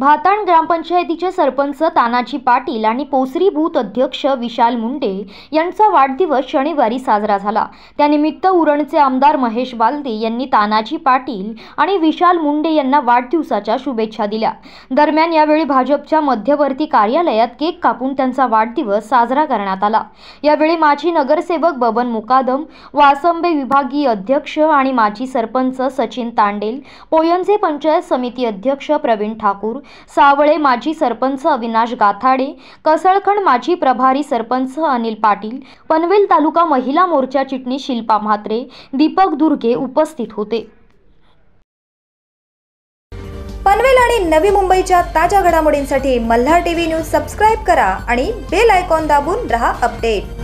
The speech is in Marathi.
भाताण ग्रामपंचायतीचे सरपंच तानाजी पाटील आणि पोसरी भूत अध्यक्ष विशाल मुंडे यांचा वाढदिवस शनिवारी साजरा झाला त्यानिमित्त उरणचे आमदार महेश बालदे यांनी तानाजी पाटील आणि विशाल मुंडे यांना वाढदिवसाच्या शुभेच्छा दिल्या दरम्यान यावेळी भाजपच्या मध्यवर्ती कार्यालयात केक कापून त्यांचा वाढदिवस साजरा करण्यात आला यावेळी माजी नगरसेवक बबन मुकादम वासंबे विभागीय अध्यक्ष आणि माजी सरपंच सचिन तांडेल पोयंजे पंचायत समिती अध्यक्ष प्रवीण ठाकूर सावळे माजी सरपंच अविनाश गाथाडे कसळखंड माजी प्रभारी सरपंच अनिल पाटील पनवेल तालुका महिला मोर्चा चिटणीस शिल्पा म्हात्रे दीपक दुर्गे उपस्थित होते पनवेल आणि नवी मुंबईच्या ताज्या घडामोडींसाठी मल्हार टीव्ही न्यूज सबस्क्राईब करा आणि बेल आयकॉन दाबून रहा अपडेट